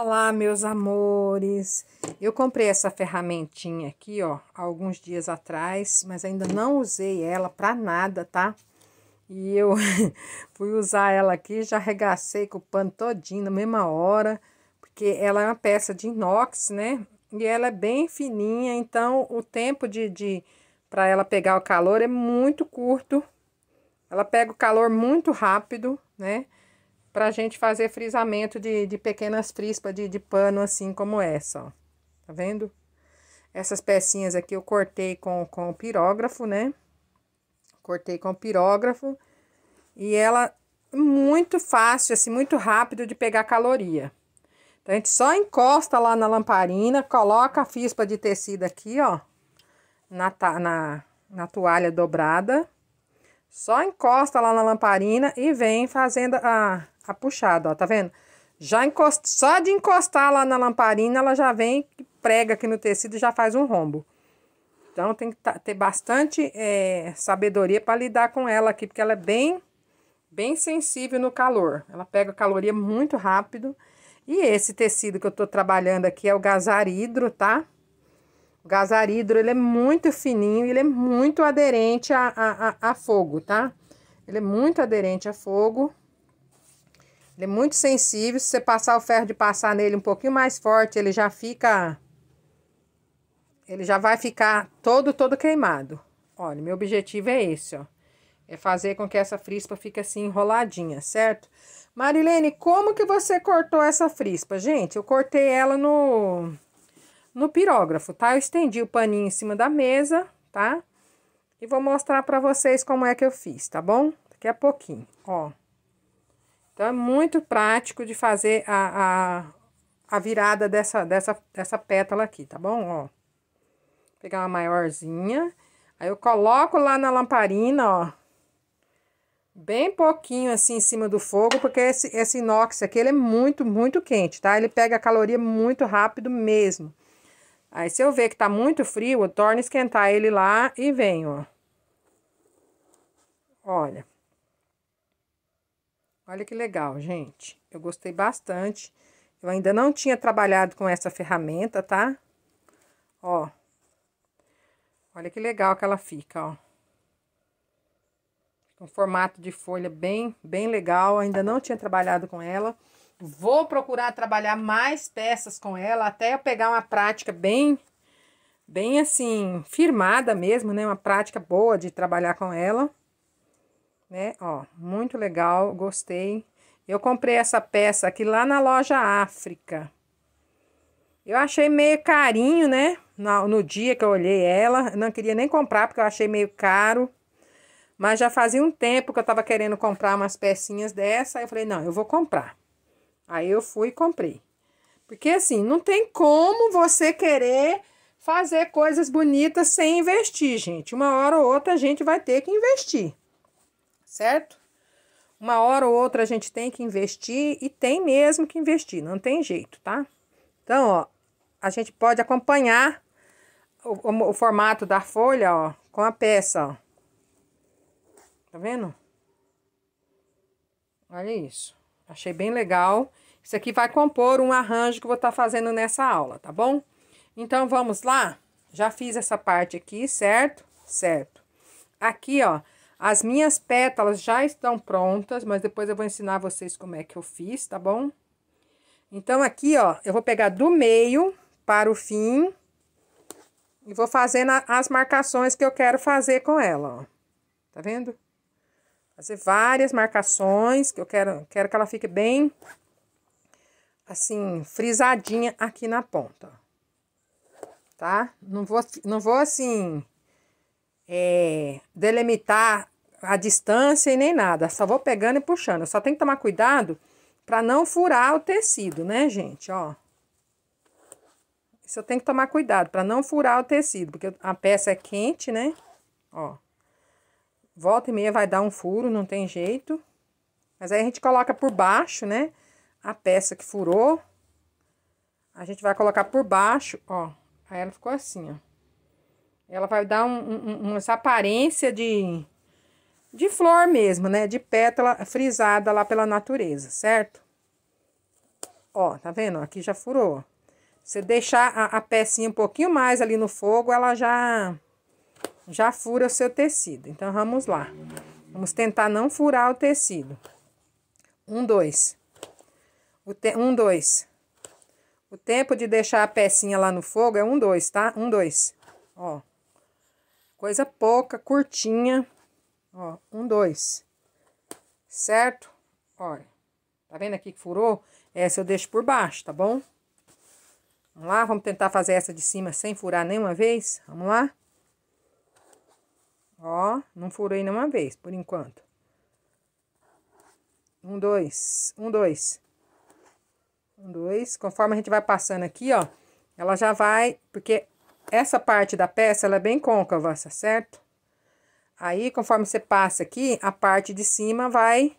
Olá, meus amores! Eu comprei essa ferramentinha aqui, ó, alguns dias atrás, mas ainda não usei ela pra nada, tá? E eu fui usar ela aqui, já arregacei com o pano todinho na mesma hora, porque ela é uma peça de inox, né? E ela é bem fininha, então o tempo de, de para ela pegar o calor é muito curto. Ela pega o calor muito rápido, né? para a gente fazer frisamento de, de pequenas frispas de, de pano, assim como essa, ó. Tá vendo? Essas pecinhas aqui eu cortei com, com o pirógrafo, né? Cortei com o pirógrafo. E ela muito fácil, assim, muito rápido de pegar caloria. Então, a gente só encosta lá na lamparina, coloca a fispa de tecido aqui, ó, na, na, na toalha dobrada. Só encosta lá na lamparina e vem fazendo a, Tá puxado, ó, tá vendo? Já encosta, Só de encostar lá na lamparina, ela já vem, prega aqui no tecido e já faz um rombo. Então, tem que tá, ter bastante é, sabedoria para lidar com ela aqui, porque ela é bem, bem sensível no calor. Ela pega caloria muito rápido. E esse tecido que eu tô trabalhando aqui é o gazaridro, tá? O gazaridro, ele é muito fininho e ele é muito aderente a, a, a fogo, tá? Ele é muito aderente a fogo. Ele é muito sensível. Se você passar o ferro de passar nele um pouquinho mais forte, ele já fica... Ele já vai ficar todo, todo queimado. Olha, meu objetivo é esse, ó. É fazer com que essa frispa fique assim enroladinha, certo? Marilene, como que você cortou essa frispa? Gente, eu cortei ela no, no pirógrafo, tá? Eu estendi o paninho em cima da mesa, tá? E vou mostrar pra vocês como é que eu fiz, tá bom? Daqui a pouquinho, ó. Então, é muito prático de fazer a, a, a virada dessa, dessa, dessa pétala aqui, tá bom? Ó, vou pegar uma maiorzinha. Aí, eu coloco lá na lamparina, ó, bem pouquinho assim em cima do fogo, porque esse, esse inox aqui, ele é muito, muito quente, tá? Ele pega a caloria muito rápido mesmo. Aí, se eu ver que tá muito frio, eu torno esquentar ele lá e venho, ó. Olha. Olha que legal, gente. Eu gostei bastante. Eu ainda não tinha trabalhado com essa ferramenta, tá? Ó. Olha que legal que ela fica, ó. Um formato de folha bem, bem legal. Ainda não tinha trabalhado com ela. Vou procurar trabalhar mais peças com ela até eu pegar uma prática bem, bem assim, firmada mesmo, né? Uma prática boa de trabalhar com ela né? Ó, muito legal, gostei. Eu comprei essa peça aqui lá na loja África. Eu achei meio carinho, né? No, no dia que eu olhei ela, não queria nem comprar porque eu achei meio caro. Mas já fazia um tempo que eu tava querendo comprar umas pecinhas dessa. Aí eu falei, não, eu vou comprar. Aí eu fui e comprei. Porque assim, não tem como você querer fazer coisas bonitas sem investir, gente. Uma hora ou outra a gente vai ter que investir certo? Uma hora ou outra a gente tem que investir e tem mesmo que investir, não tem jeito, tá? Então, ó, a gente pode acompanhar o, o, o formato da folha, ó, com a peça, ó. Tá vendo? Olha isso. Achei bem legal. Isso aqui vai compor um arranjo que eu vou estar tá fazendo nessa aula, tá bom? Então, vamos lá? Já fiz essa parte aqui, certo? Certo. Aqui, ó, as minhas pétalas já estão prontas, mas depois eu vou ensinar vocês como é que eu fiz, tá bom? Então, aqui, ó, eu vou pegar do meio para o fim e vou fazendo as marcações que eu quero fazer com ela, ó. Tá vendo? Fazer várias marcações, que eu quero, quero que ela fique bem, assim, frisadinha aqui na ponta, tá? Não vou, não vou assim, é, delimitar a distância e nem nada. Só vou pegando e puxando. Só tem que tomar cuidado para não furar o tecido, né, gente? Ó. Isso eu tenho que tomar cuidado para não furar o tecido, porque a peça é quente, né? Ó. Volta e meia vai dar um furo, não tem jeito. Mas aí a gente coloca por baixo, né? A peça que furou. A gente vai colocar por baixo, ó. Aí ela ficou assim, ó. Ela vai dar um, um, essa aparência de, de flor mesmo, né? De pétala frisada lá pela natureza, certo? Ó, tá vendo? Aqui já furou. Você deixar a, a pecinha um pouquinho mais ali no fogo, ela já, já fura o seu tecido. Então, vamos lá. Vamos tentar não furar o tecido. Um, dois. O te... Um, dois. O tempo de deixar a pecinha lá no fogo é um, dois, tá? Um, dois. Ó. Coisa pouca, curtinha. Ó, um, dois. Certo? Olha. Tá vendo aqui que furou? Essa eu deixo por baixo, tá bom? Vamos lá, vamos tentar fazer essa de cima sem furar nenhuma vez. Vamos lá. Ó, não furei nenhuma vez, por enquanto. Um, dois. Um, dois. Um, dois. Conforme a gente vai passando aqui, ó, ela já vai... Porque essa parte da peça, ela é bem côncava, tá certo? Aí, conforme você passa aqui, a parte de cima vai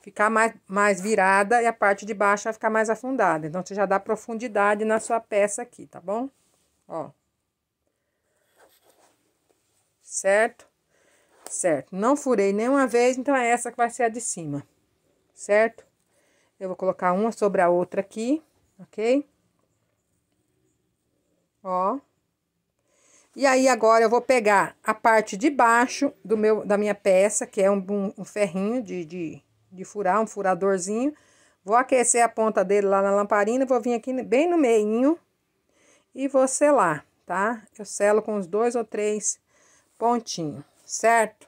ficar mais, mais virada e a parte de baixo vai ficar mais afundada. Então, você já dá profundidade na sua peça aqui, tá bom? Ó. Certo? Certo. Não furei nenhuma vez, então é essa que vai ser a de cima. Certo? Eu vou colocar uma sobre a outra aqui, ok? Ó. E aí, agora eu vou pegar a parte de baixo do meu, da minha peça, que é um, um, um ferrinho de, de, de furar, um furadorzinho. Vou aquecer a ponta dele lá na lamparina, vou vir aqui bem no meinho e vou selar, tá? Eu selo com os dois ou três pontinhos, certo?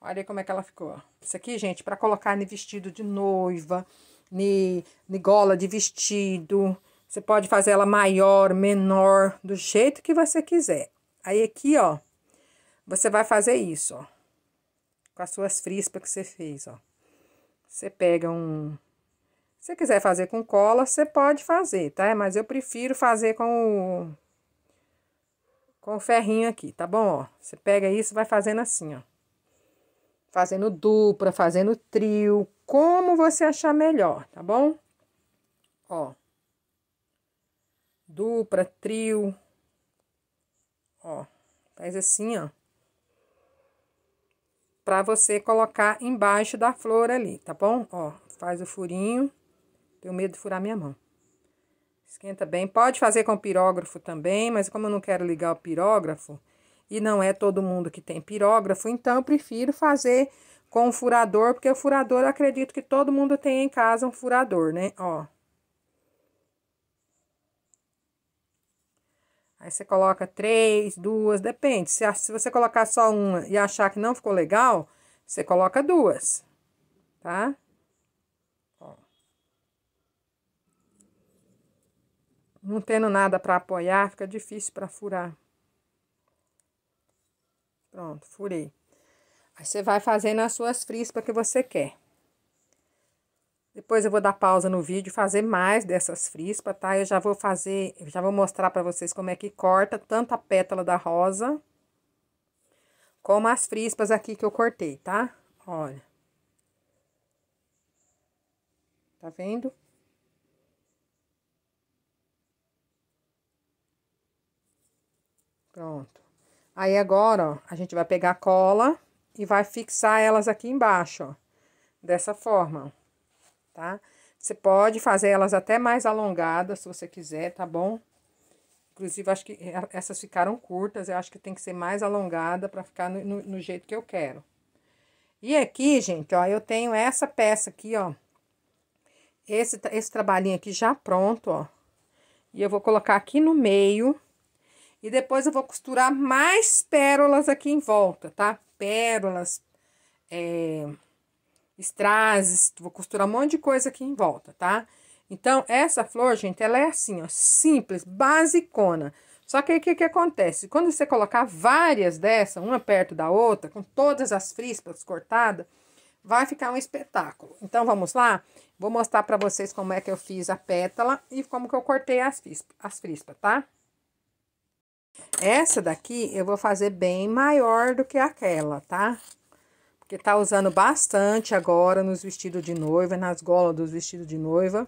Olha como é que ela ficou. Isso aqui, gente, para colocar no vestido de noiva, ni, gola de vestido. Você pode fazer ela maior, menor, do jeito que você quiser. Aí aqui, ó, você vai fazer isso, ó. Com as suas frispas que você fez, ó. Você pega um... Se quiser fazer com cola, você pode fazer, tá? Mas eu prefiro fazer com o... Com o ferrinho aqui, tá bom? Ó, você pega isso vai fazendo assim, ó. Fazendo dupla, fazendo trio, como você achar melhor, tá bom? Ó. Dupla, trio, Ó, faz assim, ó. Pra você colocar embaixo da flor ali, tá bom? Ó, faz o furinho. Tenho medo de furar minha mão. Esquenta bem. Pode fazer com pirógrafo também, mas como eu não quero ligar o pirógrafo, e não é todo mundo que tem pirógrafo, então eu prefiro fazer com o furador, porque o furador eu acredito que todo mundo tem em casa um furador, né? Ó. Aí você coloca três, duas, depende. Se, se você colocar só uma e achar que não ficou legal, você coloca duas, tá? Ó. Não tendo nada para apoiar, fica difícil para furar. Pronto, furei. Aí você vai fazendo as suas frispas que você quer. Depois eu vou dar pausa no vídeo e fazer mais dessas frispas, tá? Eu já vou fazer, já vou mostrar pra vocês como é que corta tanto a pétala da rosa, como as frispas aqui que eu cortei, tá? Olha. Tá vendo? Pronto. Aí agora, ó, a gente vai pegar a cola e vai fixar elas aqui embaixo, ó. Dessa forma, ó tá? Você pode fazer elas até mais alongadas, se você quiser, tá bom? Inclusive, acho que eh, essas ficaram curtas, eu acho que tem que ser mais alongada para ficar no, no, no, jeito que eu quero. E aqui, gente, ó, eu tenho essa peça aqui, ó. Esse, esse trabalhinho aqui já pronto, ó. E eu vou colocar aqui no meio. E depois eu vou costurar mais pérolas aqui em volta, tá? Pérolas, é strass, vou costurar um monte de coisa aqui em volta, tá? Então, essa flor, gente, ela é assim, ó, simples, basicona. Só que aí, o que, que acontece? Quando você colocar várias dessa, uma perto da outra, com todas as frispas cortadas, vai ficar um espetáculo. Então, vamos lá? Vou mostrar pra vocês como é que eu fiz a pétala e como que eu cortei as frispas, as frispas tá? Essa daqui eu vou fazer bem maior do que aquela, tá? que tá usando bastante agora nos vestidos de noiva, nas golas dos vestidos de noiva,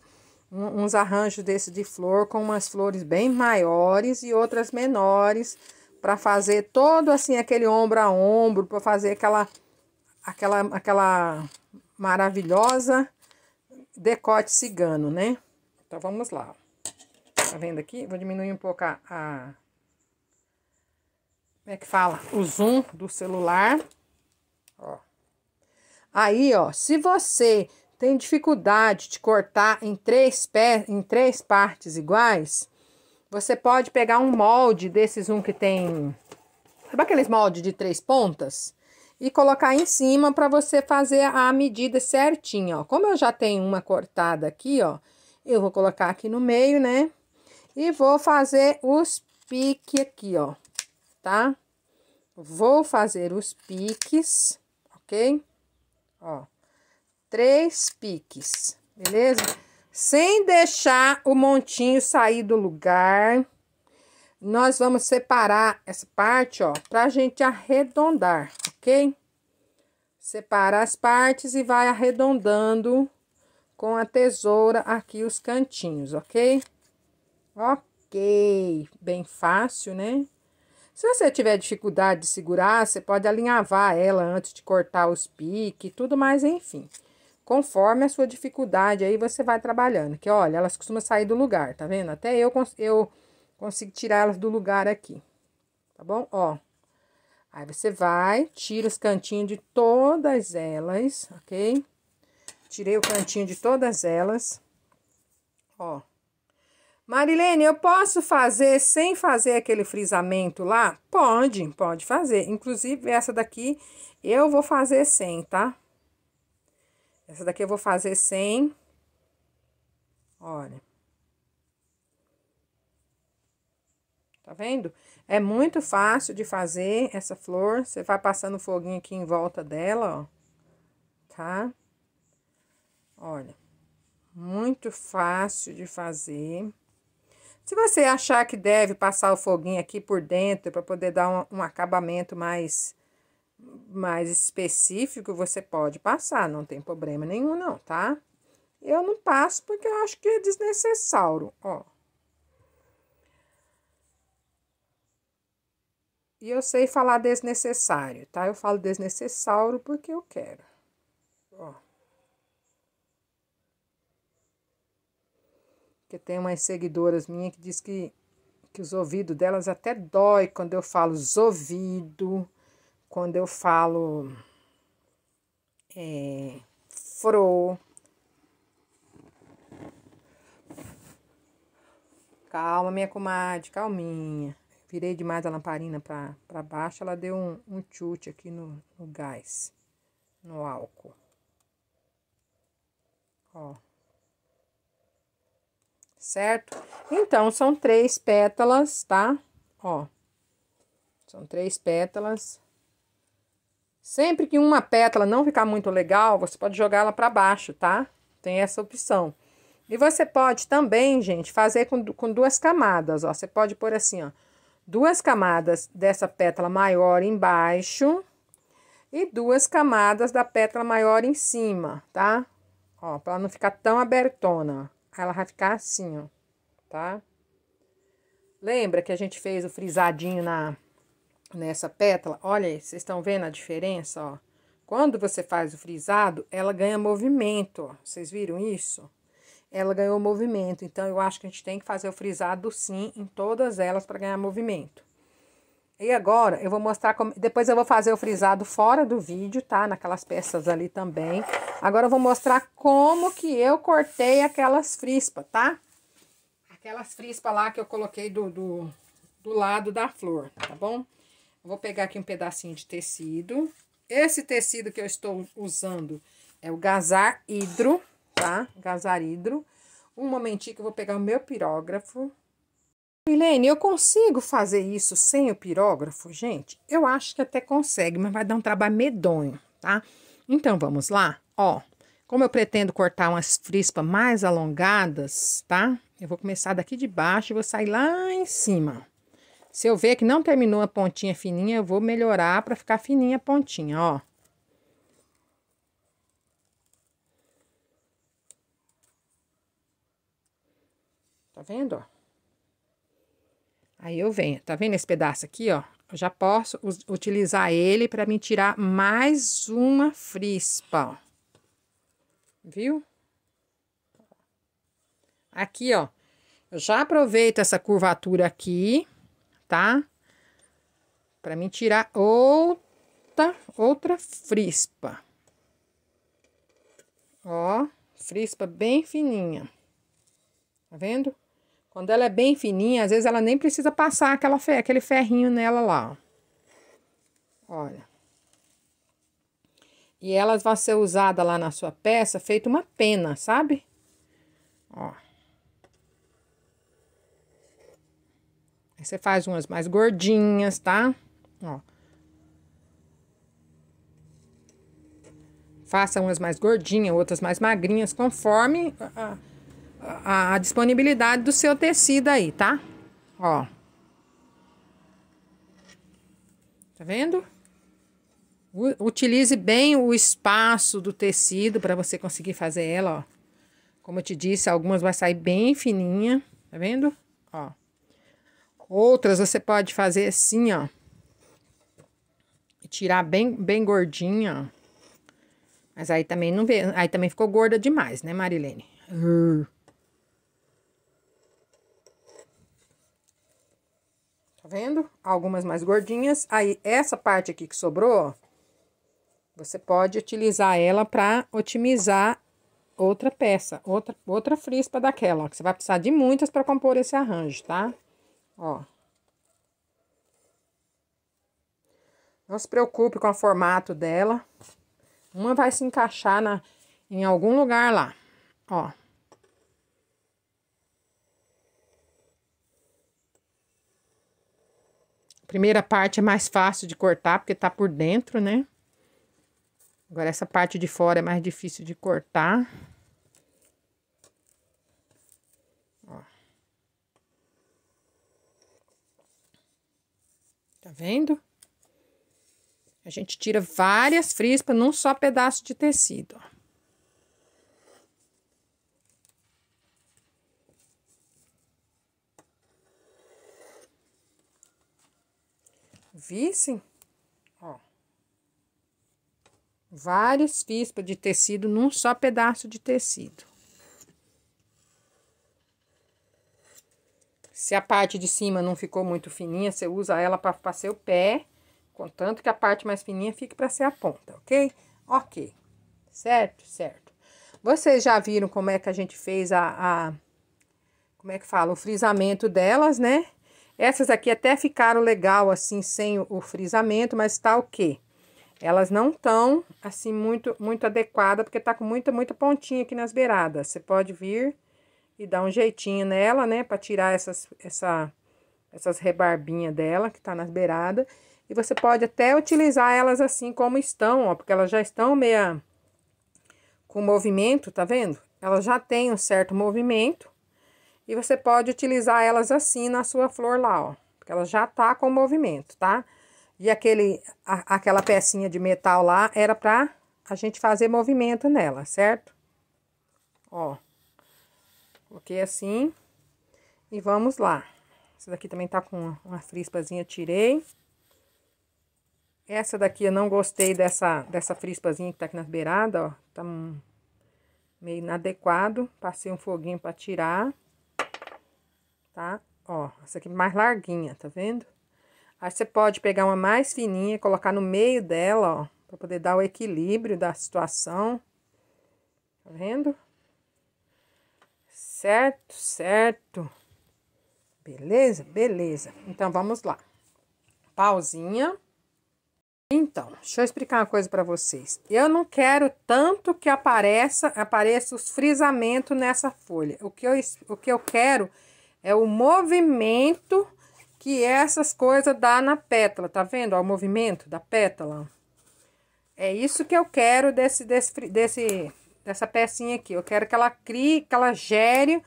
um, uns arranjos desse de flor com umas flores bem maiores e outras menores, para fazer todo assim aquele ombro a ombro, para fazer aquela aquela aquela maravilhosa decote cigano, né? Então vamos lá. Tá vendo aqui? Vou diminuir um pouco a, a como é que fala? O zoom do celular. Ó. Aí, ó, se você tem dificuldade de cortar em três, em três partes iguais, você pode pegar um molde desses um que tem. Sabe aqueles moldes de três pontas? E colocar em cima para você fazer a medida certinha, ó. Como eu já tenho uma cortada aqui, ó, eu vou colocar aqui no meio, né? E vou fazer os piques aqui, ó, tá? Vou fazer os piques, ok? ó, três piques, beleza? Sem deixar o montinho sair do lugar, nós vamos separar essa parte, ó, pra gente arredondar, ok? separar as partes e vai arredondando com a tesoura aqui os cantinhos, ok? Ok, bem fácil, né? Se você tiver dificuldade de segurar, você pode alinhavar ela antes de cortar os piques, tudo mais, enfim. Conforme a sua dificuldade, aí você vai trabalhando. Que olha, elas costumam sair do lugar, tá vendo? Até eu, eu consigo tirar elas do lugar aqui, tá bom? Ó, aí você vai, tira os cantinhos de todas elas, ok? Tirei o cantinho de todas elas, ó. Marilene, eu posso fazer sem fazer aquele frisamento lá? Pode, pode fazer. Inclusive, essa daqui eu vou fazer sem, tá? Essa daqui eu vou fazer sem. Olha. Tá vendo? É muito fácil de fazer essa flor. Você vai passando foguinho aqui em volta dela, ó. Tá? Olha. Muito fácil de fazer. Se você achar que deve passar o foguinho aqui por dentro para poder dar um, um acabamento mais, mais específico, você pode passar, não tem problema nenhum não, tá? Eu não passo porque eu acho que é desnecessário, ó. E eu sei falar desnecessário, tá? Eu falo desnecessário porque eu quero. que tem umas seguidoras minhas que diz que, que os ouvidos delas até dói quando eu falo zovido, quando eu falo é, fro. Calma, minha comadre, calminha. Virei demais a lamparina para baixo, ela deu um, um chute aqui no, no gás, no álcool. Ó certo? Então, são três pétalas, tá? Ó, são três pétalas. Sempre que uma pétala não ficar muito legal, você pode jogar ela para baixo, tá? Tem essa opção. E você pode também, gente, fazer com, com duas camadas, ó. Você pode pôr assim, ó, duas camadas dessa pétala maior embaixo e duas camadas da pétala maior em cima, tá? Ó, para não ficar tão abertona. Ela vai ficar assim, ó, tá? Lembra que a gente fez o frisadinho na nessa pétala? Olha aí, vocês estão vendo a diferença, ó? Quando você faz o frisado, ela ganha movimento, ó. Vocês viram isso? Ela ganhou movimento, então eu acho que a gente tem que fazer o frisado sim em todas elas para ganhar movimento. E agora eu vou mostrar como. Depois eu vou fazer o frisado fora do vídeo, tá? Naquelas peças ali também. Agora eu vou mostrar como que eu cortei aquelas frispas, tá? Aquelas frispas lá que eu coloquei do, do, do lado da flor, tá bom? Eu vou pegar aqui um pedacinho de tecido. Esse tecido que eu estou usando é o Gazar Hidro, tá? Gazar Hidro. Um momentinho que eu vou pegar o meu pirógrafo. Milene, eu consigo fazer isso sem o pirógrafo, gente? Eu acho que até consegue, mas vai dar um trabalho medonho, tá? Então, vamos lá? Ó, como eu pretendo cortar umas frispas mais alongadas, tá? Eu vou começar daqui de baixo e vou sair lá em cima. Se eu ver que não terminou a pontinha fininha, eu vou melhorar para ficar fininha a pontinha, ó. Tá vendo, ó? Aí eu venho, tá vendo esse pedaço aqui, ó? Eu já posso utilizar ele para me tirar mais uma frispa, ó. Viu? Aqui, ó. Eu já aproveito essa curvatura aqui, tá? Para me tirar outra, outra frispa. Ó, frispa bem fininha. Tá vendo? Quando ela é bem fininha, às vezes ela nem precisa passar aquela fer aquele ferrinho nela lá. Olha. E elas vão ser usadas lá na sua peça, feito uma pena, sabe? Ó. Aí você faz umas mais gordinhas, tá? Ó. Faça umas mais gordinhas, outras mais magrinhas, conforme... a a, a disponibilidade do seu tecido aí, tá? Ó. Tá vendo? Utilize bem o espaço do tecido para você conseguir fazer ela, ó. Como eu te disse, algumas vai sair bem fininha, tá vendo? Ó. Outras você pode fazer assim, ó. E tirar bem, bem gordinha, ó. Mas aí também não vê, aí também ficou gorda demais, né, Marilene? Uh. Tá vendo? Algumas mais gordinhas. Aí, essa parte aqui que sobrou, você pode utilizar ela para otimizar outra peça, outra, outra frispa daquela, ó, que você vai precisar de muitas para compor esse arranjo, tá? Ó. Não se preocupe com o formato dela. Uma vai se encaixar na, em algum lugar lá, ó. Primeira parte é mais fácil de cortar, porque tá por dentro, né? Agora, essa parte de fora é mais difícil de cortar. Ó. Tá vendo? A gente tira várias frispas num só pedaço de tecido, ó. vissem, ó, várias fispas de tecido num só pedaço de tecido. Se a parte de cima não ficou muito fininha, você usa ela para passar o pé, contanto que a parte mais fininha fique para ser a ponta, ok? Ok, certo? Certo. Vocês já viram como é que a gente fez a, a como é que fala, o frisamento delas, né? Essas aqui até ficaram legal assim, sem o, frisamento, mas tá o quê? Elas não estão assim muito muito adequada, porque tá com muita muita pontinha aqui nas beiradas. Você pode vir e dar um jeitinho nela, né, para tirar essas essa essas rebarbinha dela que tá nas beiradas. E você pode até utilizar elas assim como estão, ó, porque elas já estão meia com movimento, tá vendo? Elas já têm um certo movimento. E você pode utilizar elas assim na sua flor lá, ó. Porque ela já tá com movimento, tá? E aquele, a, aquela pecinha de metal lá era pra a gente fazer movimento nela, certo? Ó. Coloquei assim. E vamos lá. Essa daqui também tá com uma, frispazinha, tirei. Essa daqui eu não gostei dessa, dessa frispazinha que tá aqui na beirada, ó. Tá um, meio inadequado. Passei um foguinho pra tirar tá? Ó, essa aqui mais larguinha, tá vendo? Aí você pode pegar uma mais fininha, colocar no meio dela, ó, para poder dar o equilíbrio da situação. Tá vendo? Certo, certo. Beleza? Beleza. Então, vamos lá. Pausinha. Então, deixa eu explicar uma coisa para vocês. Eu não quero tanto que apareça, apareça os frisamentos nessa folha. O que eu, o que eu quero é é o movimento que essas coisas dá na pétala, tá vendo? Ó, o movimento da pétala. É isso que eu quero desse, desse, desse, dessa pecinha aqui. Eu quero que ela crie, que ela gere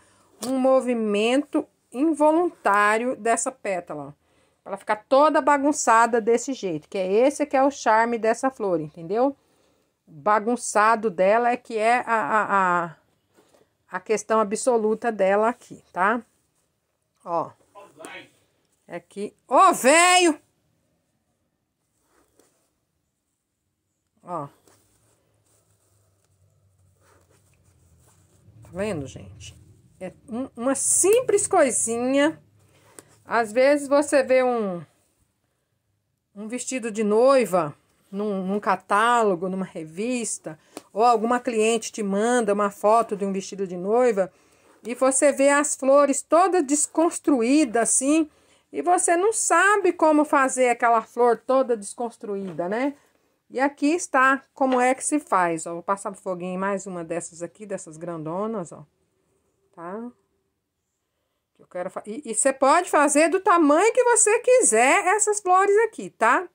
um movimento involuntário dessa pétala. Pra ela ficar toda bagunçada desse jeito, que é esse que é o charme dessa flor, entendeu? Bagunçado dela é que é a, a, a, a questão absoluta dela aqui, tá? Ó. é Aqui. Ô, oh, velho! Ó. Tá vendo, gente? É um, uma simples coisinha. Às vezes você vê um, um vestido de noiva num, num catálogo, numa revista, ou alguma cliente te manda uma foto de um vestido de noiva e você vê as flores todas desconstruídas assim, e você não sabe como fazer aquela flor toda desconstruída, né? E aqui está como é que se faz, ó. Vou passar pro foguinho em mais uma dessas aqui, dessas grandonas, ó. Tá? Eu quero e, e você pode fazer do tamanho que você quiser essas flores aqui, tá?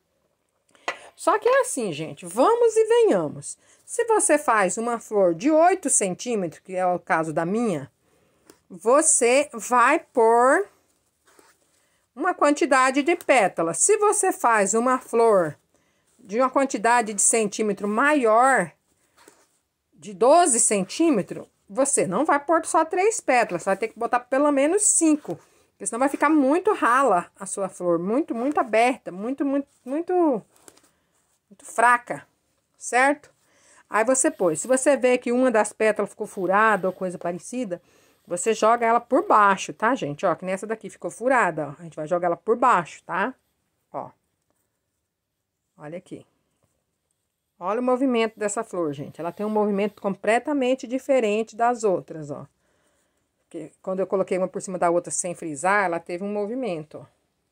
Só que é assim, gente, vamos e venhamos. Se você faz uma flor de 8 centímetros, que é o caso da minha, você vai pôr uma quantidade de pétalas. Se você faz uma flor de uma quantidade de centímetro maior, de 12 centímetros, você não vai pôr só três pétalas, vai ter que botar pelo menos cinco, porque senão vai ficar muito rala a sua flor, muito, muito aberta, muito, muito, muito, muito fraca, certo? Aí você põe, se você vê que uma das pétalas ficou furada ou coisa parecida, você joga ela por baixo, tá, gente? Ó, que nessa daqui ficou furada, ó. A gente vai jogar ela por baixo, tá? Ó. Olha aqui. Olha o movimento dessa flor, gente. Ela tem um movimento completamente diferente das outras, ó. Porque quando eu coloquei uma por cima da outra sem frisar, ela teve um movimento, ó.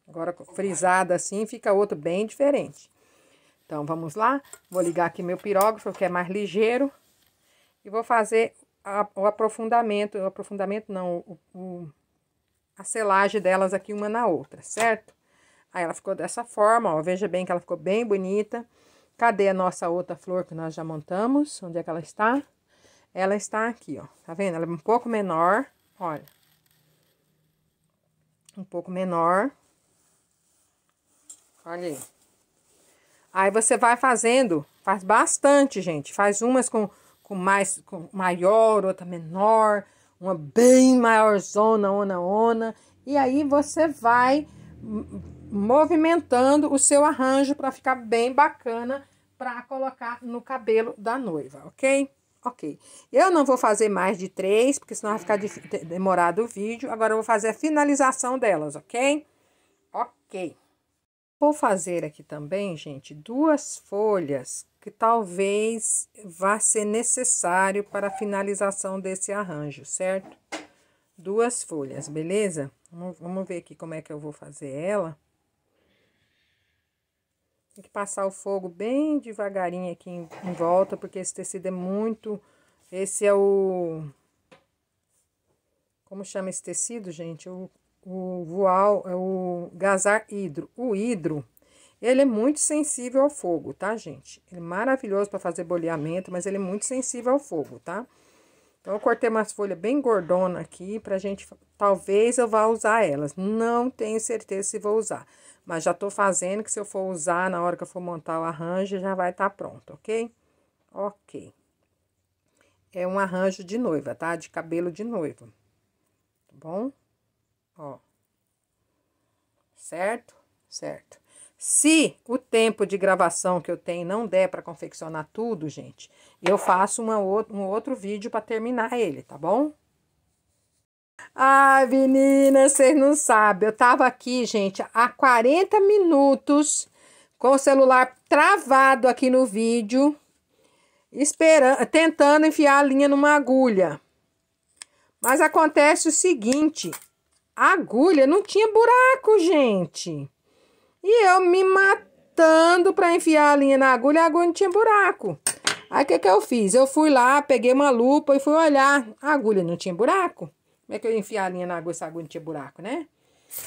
Agora, frisada assim, fica outro bem diferente. Então, vamos lá. Vou ligar aqui meu pirógrafo, que é mais ligeiro. E vou fazer a, o aprofundamento, o aprofundamento não, o, o, a selagem delas aqui uma na outra, certo? Aí ela ficou dessa forma, ó, veja bem que ela ficou bem bonita. Cadê a nossa outra flor que nós já montamos? Onde é que ela está? Ela está aqui, ó, tá vendo? Ela é um pouco menor, olha. Um pouco menor. Olha aí. Aí você vai fazendo, faz bastante, gente. Faz umas com com mais com maior, outra menor, uma bem maior zona, ona, ona, e aí você vai movimentando o seu arranjo para ficar bem bacana para colocar no cabelo da noiva, ok? Ok. Eu não vou fazer mais de três, porque senão vai ficar demorado o vídeo. Agora eu vou fazer a finalização delas, ok? Ok. Vou fazer aqui também, gente, duas folhas que talvez vá ser necessário para a finalização desse arranjo, certo? Duas folhas, beleza? Vamos ver aqui como é que eu vou fazer ela. Tem que passar o fogo bem devagarinho aqui em, volta, porque esse tecido é muito... Esse é o... Como chama esse tecido, gente? O, o voal, é o gazar hidro. O hidro ele é muito sensível ao fogo, tá, gente? Ele é maravilhoso para fazer boleamento, mas ele é muito sensível ao fogo, tá? Então, eu cortei umas folhas bem gordona aqui pra gente... Talvez eu vá usar elas. Não tenho certeza se vou usar. Mas já tô fazendo que se eu for usar na hora que eu for montar o arranjo, já vai estar tá pronto, ok? Ok. É um arranjo de noiva, tá? De cabelo de noiva. Tá bom? Ó. Certo? Certo. Se o tempo de gravação que eu tenho não der para confeccionar tudo, gente, eu faço uma, um outro vídeo para terminar ele, tá bom? Ai, meninas, vocês não sabem. Eu tava aqui, gente, há 40 minutos com o celular travado aqui no vídeo, esperando, tentando enfiar a linha numa agulha. Mas acontece o seguinte, a agulha não tinha buraco, gente. E eu me matando para enfiar a linha na agulha, a agulha não tinha buraco. Aí o que, que eu fiz? Eu fui lá, peguei uma lupa e fui olhar. A agulha não tinha buraco? Como é que eu ia enfiar a linha na agulha se a agulha não tinha buraco, né?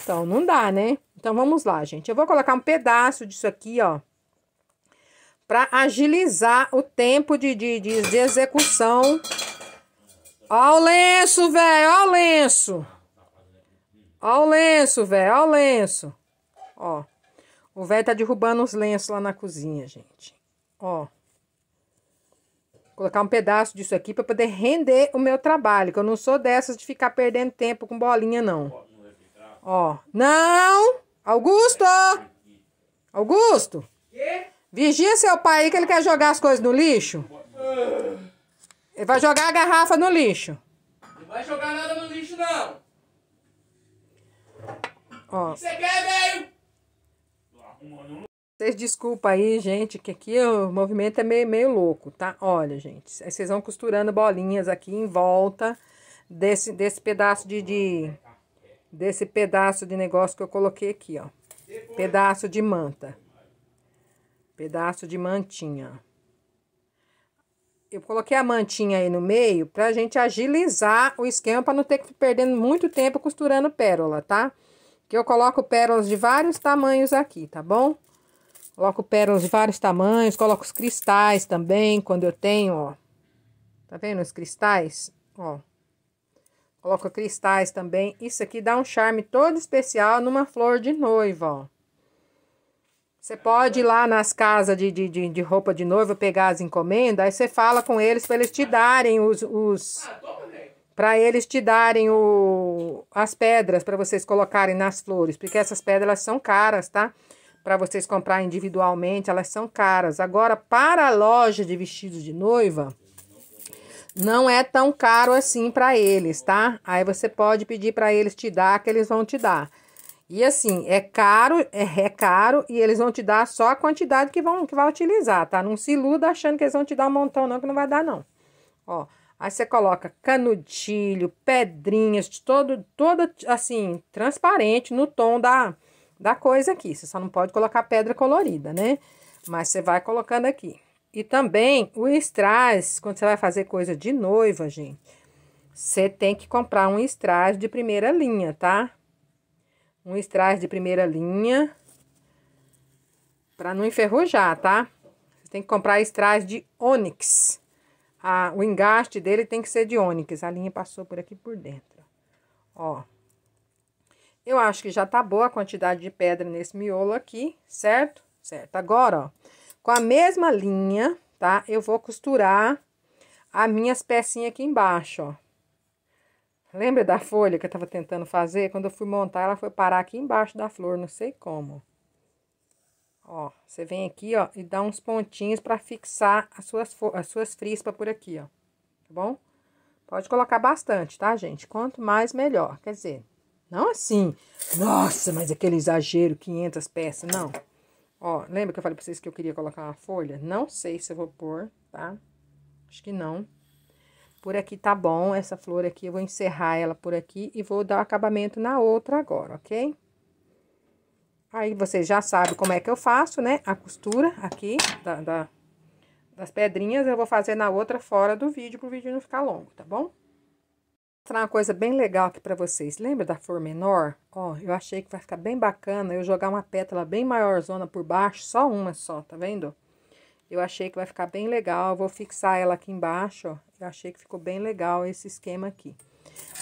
Então, não dá, né? Então, vamos lá, gente. Eu vou colocar um pedaço disso aqui, ó. Pra agilizar o tempo de, de, de, de execução. Ó o lenço, velho. Ó o lenço. Ó o lenço, velho. Ó o lenço. Ó. O velho tá derrubando os lenços lá na cozinha, gente. Ó. Colocar um pedaço disso aqui para poder render o meu trabalho. Que eu não sou dessas de ficar perdendo tempo com bolinha, não. Ó. Não! Augusto! Augusto! Quê? Vigia seu pai aí que ele quer jogar as coisas no lixo. Ele vai jogar a garrafa no lixo. Não vai jogar nada no lixo, não. Ó. O que você quer, velho? Vocês desculpa aí, gente, que aqui o movimento é meio, meio louco, tá? Olha, gente, aí vocês vão costurando bolinhas aqui em volta desse, desse pedaço de, de... Desse pedaço de negócio que eu coloquei aqui, ó. Pedaço de manta. Pedaço de mantinha, ó eu coloquei a mantinha aí no meio pra gente agilizar o esquema para não ter que perdendo muito tempo costurando pérola, tá? Que eu coloco pérolas de vários tamanhos aqui, tá bom? Coloco pérolas de vários tamanhos, coloco os cristais também, quando eu tenho, ó. Tá vendo os cristais? Ó. Coloco cristais também. Isso aqui dá um charme todo especial numa flor de noiva, ó. Você pode ir lá nas casas de, de, de, roupa de noiva pegar as encomendas, aí você fala com eles para eles te darem os... os para eles te darem o, as pedras para vocês colocarem nas flores, porque essas pedras são caras, tá? para vocês comprar individualmente, elas são caras. Agora, para a loja de vestidos de noiva, não é tão caro assim para eles, tá? Aí você pode pedir para eles te dar, que eles vão te dar. E assim, é caro, é, é, caro e eles vão te dar só a quantidade que vão que vai utilizar, tá? Não se iluda achando que eles vão te dar um montão não, que não vai dar não. Ó, aí você coloca canudilho, pedrinhas, todo toda assim, transparente no tom da da coisa aqui. Você só não pode colocar pedra colorida, né? Mas você vai colocando aqui. E também, o strass, quando você vai fazer coisa de noiva, gente, você tem que comprar um strass de primeira linha, tá? Um strass de primeira linha, para não enferrujar, tá? Você tem que comprar strass de ônix. o engaste dele tem que ser de ônix. A linha passou por aqui por dentro, ó. Eu acho que já tá boa a quantidade de pedra nesse miolo aqui, certo? Certo. Agora, ó, com a mesma linha, tá? Eu vou costurar as minhas pecinhas aqui embaixo, ó. Lembra da folha que eu tava tentando fazer? Quando eu fui montar, ela foi parar aqui embaixo da flor, não sei como. Ó, você vem aqui, ó, e dá uns pontinhos pra fixar as suas, as suas frispas por aqui, ó. Tá bom? Pode colocar bastante, tá, gente? Quanto mais, melhor. Quer dizer, não assim, nossa, mas aquele exagero, 500 peças, não. Ó, lembra que eu falei pra vocês que eu queria colocar uma folha? Não sei se eu vou pôr, tá? Acho que não. Por aqui tá bom, essa flor aqui, eu vou encerrar ela por aqui e vou dar o acabamento na outra agora, ok? Aí, vocês já sabem como é que eu faço, né? A costura aqui da, da, das pedrinhas, eu vou fazer na outra fora do vídeo, pro vídeo não ficar longo, tá bom? mostrar uma coisa bem legal aqui para vocês. Lembra da flor menor? Ó, eu achei que vai ficar bem bacana eu jogar uma pétala bem maior zona por baixo, só uma só, tá vendo? Eu achei que vai ficar bem legal, eu vou fixar ela aqui embaixo, ó. Eu achei que ficou bem legal esse esquema aqui.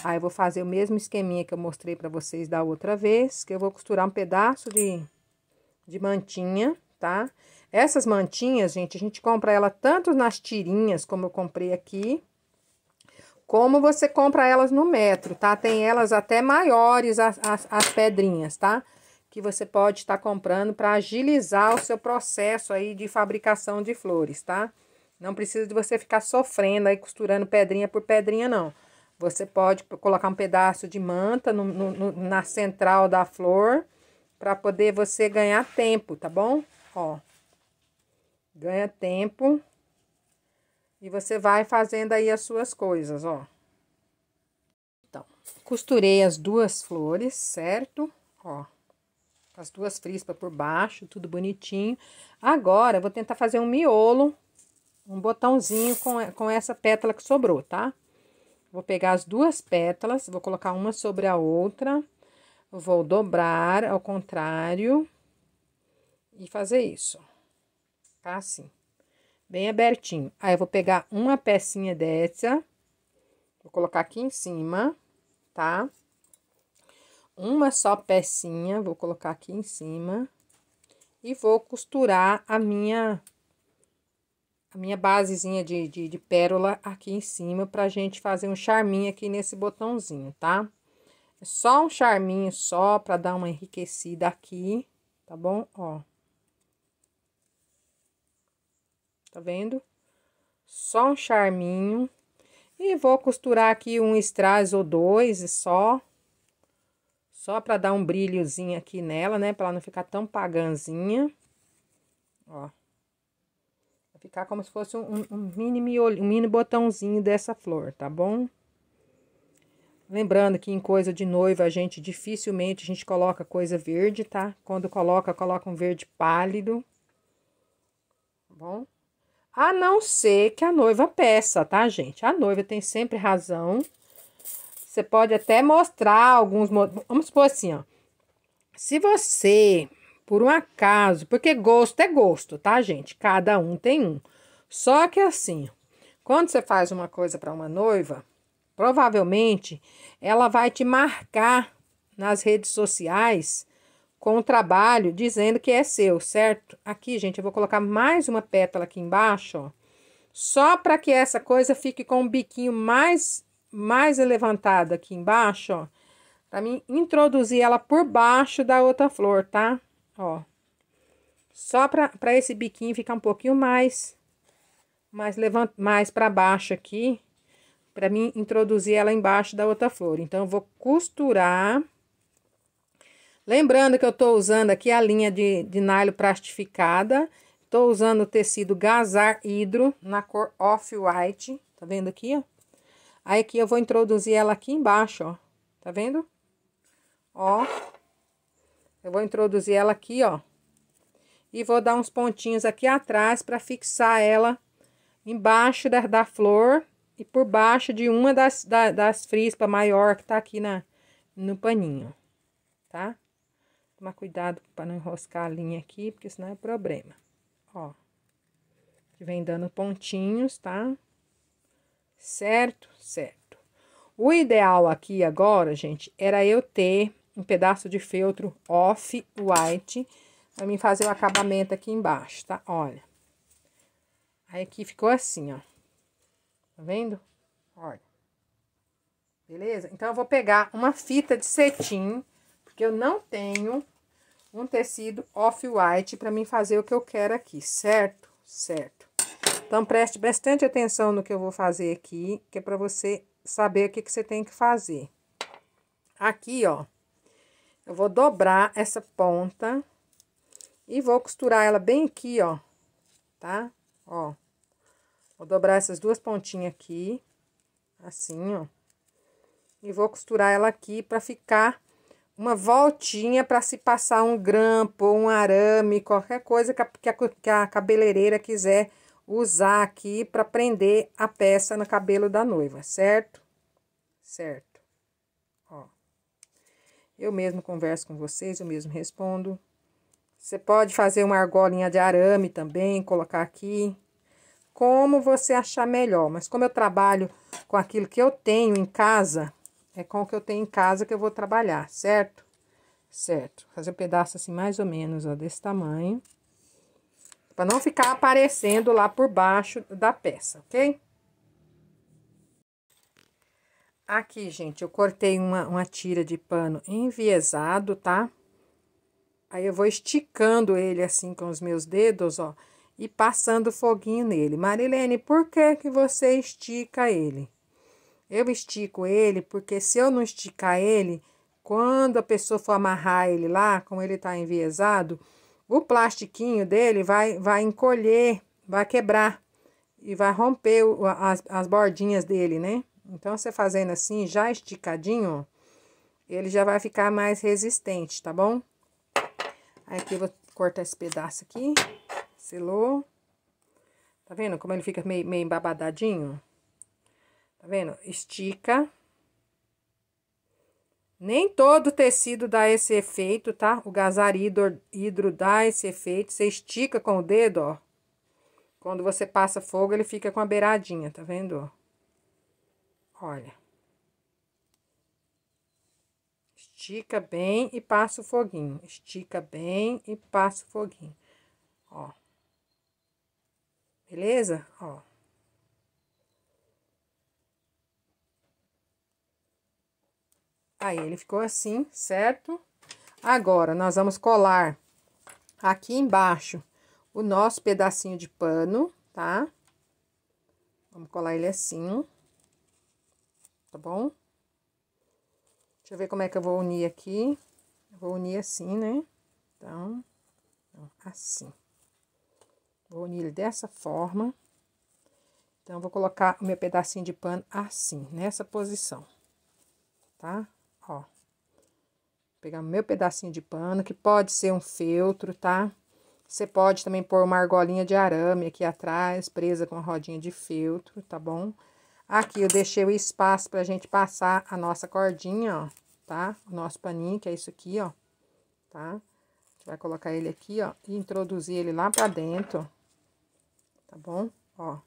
Aí, eu vou fazer o mesmo esqueminha que eu mostrei para vocês da outra vez, que eu vou costurar um pedaço de, de mantinha, tá? Essas mantinhas, gente, a gente compra ela tanto nas tirinhas, como eu comprei aqui, como você compra elas no metro, tá? Tem elas até maiores, as, as, as pedrinhas, tá? Que você pode estar tá comprando para agilizar o seu processo aí de fabricação de flores, tá? Não precisa de você ficar sofrendo aí costurando pedrinha por pedrinha, não. Você pode colocar um pedaço de manta no, no, na central da flor para poder você ganhar tempo, tá bom? Ó, ganha tempo e você vai fazendo aí as suas coisas, ó. Então, costurei as duas flores, certo? Ó, as duas frispas por baixo, tudo bonitinho. Agora, vou tentar fazer um miolo, um botãozinho com, com essa pétala que sobrou, tá? Vou pegar as duas pétalas, vou colocar uma sobre a outra, vou dobrar ao contrário e fazer isso, tá? Assim bem abertinho. Aí eu vou pegar uma pecinha dessa, vou colocar aqui em cima, tá? Uma só pecinha, vou colocar aqui em cima e vou costurar a minha a minha basezinha de, de, de pérola aqui em cima pra gente fazer um charminho aqui nesse botãozinho, tá? É só um charminho só pra dar uma enriquecida aqui, tá bom? Ó. tá vendo? Só um charminho. E vou costurar aqui um strass ou dois só. Só pra dar um brilhozinho aqui nela, né? Pra ela não ficar tão paganzinha. Ó. Vai ficar como se fosse um, um mini um mini botãozinho dessa flor, tá bom? Lembrando que em coisa de noiva, a gente dificilmente a gente coloca coisa verde, tá? Quando coloca, coloca um verde pálido. Tá bom? a não ser que a noiva peça, tá, gente? A noiva tem sempre razão. Você pode até mostrar alguns. Vamos supor assim, ó. Se você, por um acaso, porque gosto é gosto, tá, gente? Cada um tem um. Só que assim, quando você faz uma coisa para uma noiva, provavelmente ela vai te marcar nas redes sociais com o trabalho dizendo que é seu, certo? Aqui, gente, eu vou colocar mais uma pétala aqui embaixo, ó, só para que essa coisa fique com o biquinho mais, mais levantado aqui embaixo, ó, para mim introduzir ela por baixo da outra flor, tá? Ó, só para esse biquinho ficar um pouquinho mais, mais, levant, mais para baixo aqui, para mim introduzir ela embaixo da outra flor. Então, eu vou costurar Lembrando que eu estou usando aqui a linha de, de nylon plastificada. Estou usando o tecido Gazar Hidro na cor Off-White. Tá vendo aqui, ó? Aí aqui eu vou introduzir ela aqui embaixo, ó. Tá vendo? Ó. Eu vou introduzir ela aqui, ó. E vou dar uns pontinhos aqui atrás para fixar ela embaixo da, da flor e por baixo de uma das, da, das frispas maior que tá aqui na, no paninho, tá? Tomar cuidado para não enroscar a linha aqui, porque senão é problema. Ó, vem dando pontinhos, tá? Certo? Certo. O ideal aqui agora, gente, era eu ter um pedaço de feltro off-white para mim fazer o acabamento aqui embaixo, tá? Olha. Aí aqui ficou assim, ó. Tá vendo? Olha. Beleza? Então, eu vou pegar uma fita de cetim, porque eu não tenho um tecido off-white para mim fazer o que eu quero aqui, certo? Certo. Então, preste bastante atenção no que eu vou fazer aqui, que é para você saber o que, que você tem que fazer. Aqui, ó, eu vou dobrar essa ponta e vou costurar ela bem aqui, ó, tá? Ó, vou dobrar essas duas pontinhas aqui, assim, ó. E vou costurar ela aqui para ficar uma voltinha para se passar um grampo, um arame, qualquer coisa que a, que a cabeleireira quiser usar aqui para prender a peça no cabelo da noiva, certo? Certo. Ó. Eu mesmo converso com vocês, eu mesmo respondo. Você pode fazer uma argolinha de arame também, colocar aqui. Como você achar melhor, mas como eu trabalho com aquilo que eu tenho em casa, é com o que eu tenho em casa que eu vou trabalhar, certo? Certo. fazer um pedaço assim, mais ou menos, ó, desse tamanho. Pra não ficar aparecendo lá por baixo da peça, ok? Aqui, gente, eu cortei uma, uma tira de pano enviesado, tá? Aí eu vou esticando ele assim com os meus dedos, ó, e passando foguinho nele. Marilene, por que que você estica ele? Eu estico ele, porque se eu não esticar ele, quando a pessoa for amarrar ele lá, como ele está enviesado, o plastiquinho dele vai, vai encolher, vai quebrar e vai romper o, as, as bordinhas dele, né? Então, você fazendo assim, já esticadinho, ele já vai ficar mais resistente, tá bom? Aqui eu vou cortar esse pedaço aqui, selou. Tá vendo como ele fica meio, meio embabadadinho? Tá vendo? Estica. Nem todo tecido dá esse efeito, tá? O gazar hidro, hidro dá esse efeito. Você estica com o dedo, ó. Quando você passa fogo, ele fica com a beiradinha, tá vendo? Olha. Estica bem e passa o foguinho. Estica bem e passa o foguinho. Ó. Beleza? Ó. Aí, ele ficou assim, certo? Agora, nós vamos colar aqui embaixo o nosso pedacinho de pano, tá? Vamos colar ele assim, tá bom? Deixa eu ver como é que eu vou unir aqui. Eu vou unir assim, né? Então, então assim. Vou unir ele dessa forma. Então, vou colocar o meu pedacinho de pano assim, nessa posição, tá? ó. Pegar meu pedacinho de pano, que pode ser um feltro, tá? Você pode também pôr uma argolinha de arame aqui atrás, presa com uma rodinha de feltro, tá bom? Aqui eu deixei o espaço pra gente passar a nossa cordinha, ó, tá? O nosso paninho, que é isso aqui, ó, tá? A gente vai colocar ele aqui, ó, e introduzir ele lá pra dentro, tá bom? Ó.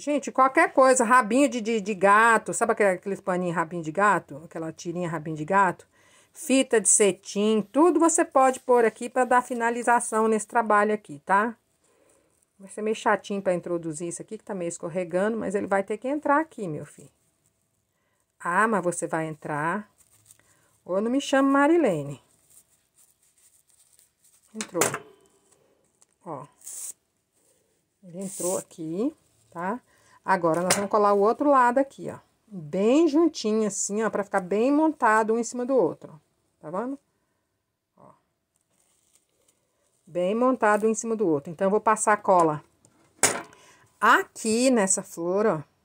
Gente, qualquer coisa, rabinho de, de, de gato, sabe aquele, aqueles paninhos rabinho de gato? Aquela tirinha rabinho de gato? Fita de cetim, tudo você pode pôr aqui para dar finalização nesse trabalho aqui, tá? Vai ser meio chatinho para introduzir isso aqui, que tá meio escorregando, mas ele vai ter que entrar aqui, meu filho. Ah, mas você vai entrar. Ou não me chama Marilene. Entrou. Ó. Ele entrou aqui, tá? Agora, nós vamos colar o outro lado aqui, ó. Bem juntinho, assim, ó, pra ficar bem montado um em cima do outro, Tá vendo? Ó. Bem montado um em cima do outro. Então, eu vou passar a cola aqui nessa flor, ó.